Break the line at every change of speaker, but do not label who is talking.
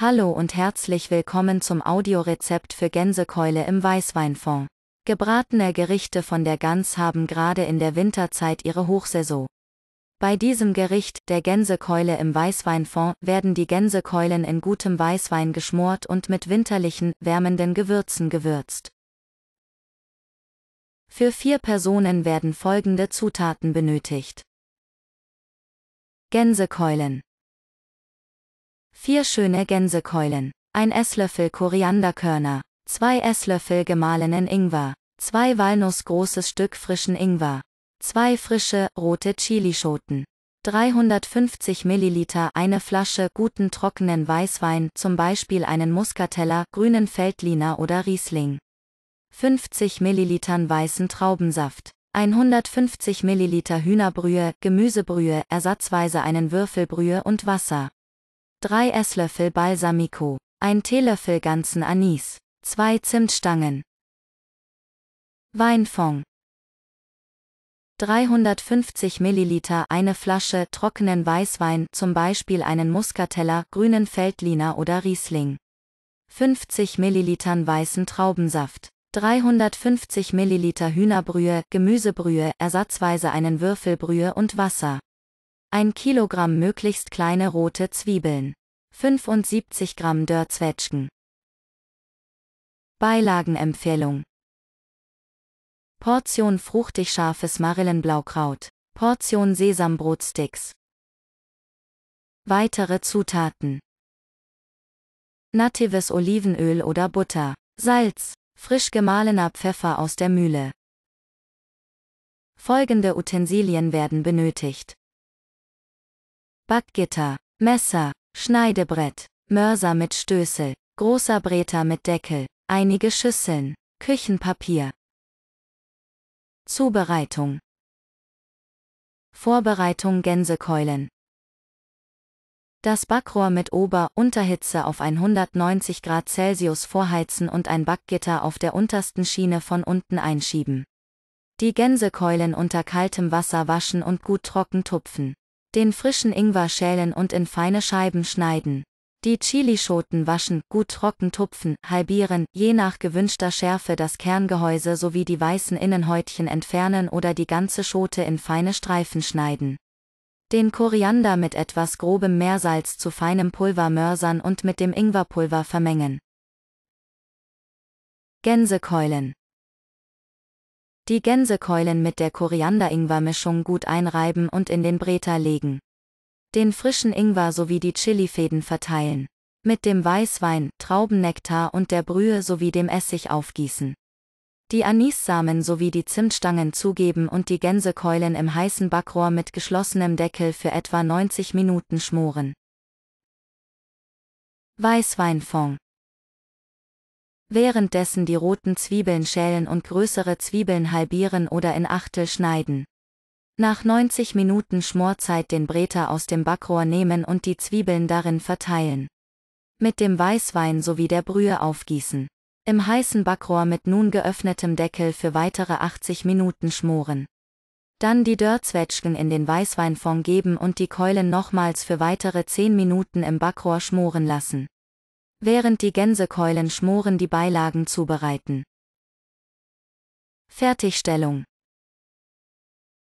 Hallo und herzlich willkommen zum Audiorezept für Gänsekeule im Weißweinfond. Gebratene Gerichte von der Gans haben gerade in der Winterzeit ihre Hochsaison. Bei diesem Gericht, der Gänsekeule im Weißweinfond, werden die Gänsekeulen in gutem Weißwein geschmort und mit winterlichen, wärmenden Gewürzen gewürzt. Für vier Personen werden folgende Zutaten benötigt.
Gänsekeulen 4 schöne
Gänsekeulen, 1 Esslöffel Korianderkörner, 2 Esslöffel gemahlenen Ingwer, 2 Walnuss großes Stück frischen Ingwer, 2 frische, rote Chilischoten, 350 Milliliter eine Flasche guten trockenen Weißwein, zum Beispiel einen Muskateller, grünen Feldliner oder Riesling. 50 Millilitern weißen Traubensaft. 150 Milliliter Hühnerbrühe, Gemüsebrühe, ersatzweise einen Würfelbrühe und Wasser. 3 Esslöffel Balsamico, 1 Teelöffel ganzen Anis, 2 Zimtstangen. Weinfond 350 ml eine Flasche trockenen Weißwein, zum Beispiel einen Muskateller, grünen Feldliner oder Riesling. 50 ml weißen Traubensaft. 350 ml Hühnerbrühe, Gemüsebrühe, ersatzweise einen Würfelbrühe und Wasser. 1 Kilogramm möglichst kleine rote Zwiebeln. 75
Gramm Dörrzwetschgen. Beilagenempfehlung. Portion fruchtig scharfes Marillenblaukraut. Portion Sesambrotsticks. Weitere Zutaten.
Natives Olivenöl oder Butter. Salz. Frisch gemahlener Pfeffer aus der Mühle. Folgende Utensilien werden benötigt. Backgitter, Messer, Schneidebrett, Mörser mit Stößel, großer Breter mit Deckel, einige Schüsseln, Küchenpapier.
Zubereitung Vorbereitung
Gänsekeulen Das Backrohr mit Ober- Unterhitze auf 190 Grad Celsius vorheizen und ein Backgitter auf der untersten Schiene von unten einschieben. Die Gänsekeulen unter kaltem Wasser waschen und gut trocken tupfen. Den frischen Ingwer schälen und in feine Scheiben schneiden. Die Chilischoten waschen, gut trocken tupfen, halbieren, je nach gewünschter Schärfe das Kerngehäuse sowie die weißen Innenhäutchen entfernen oder die ganze Schote in feine Streifen schneiden. Den Koriander mit etwas grobem Meersalz zu feinem Pulver mörsern und mit
dem Ingwerpulver vermengen. Gänsekeulen
die Gänsekeulen mit der Koriander-Ingwer-Mischung gut einreiben und in den Breter legen. Den frischen Ingwer sowie die Chilifäden verteilen. Mit dem Weißwein, Traubennektar und der Brühe sowie dem Essig aufgießen. Die Anissamen sowie die Zimtstangen zugeben und die Gänsekeulen im heißen Backrohr mit geschlossenem Deckel für etwa 90 Minuten schmoren. Weißweinfond währenddessen die roten Zwiebeln schälen und größere Zwiebeln halbieren oder in Achtel schneiden. Nach 90 Minuten Schmorzeit den Breter aus dem Backrohr nehmen und die Zwiebeln darin verteilen. Mit dem Weißwein sowie der Brühe aufgießen. Im heißen Backrohr mit nun geöffnetem Deckel für weitere 80 Minuten schmoren. Dann die Dörrzwetschgen in den Weißweinfond geben und die Keulen nochmals für weitere 10 Minuten im Backrohr schmoren lassen während die Gänsekeulen schmoren die Beilagen zubereiten.
Fertigstellung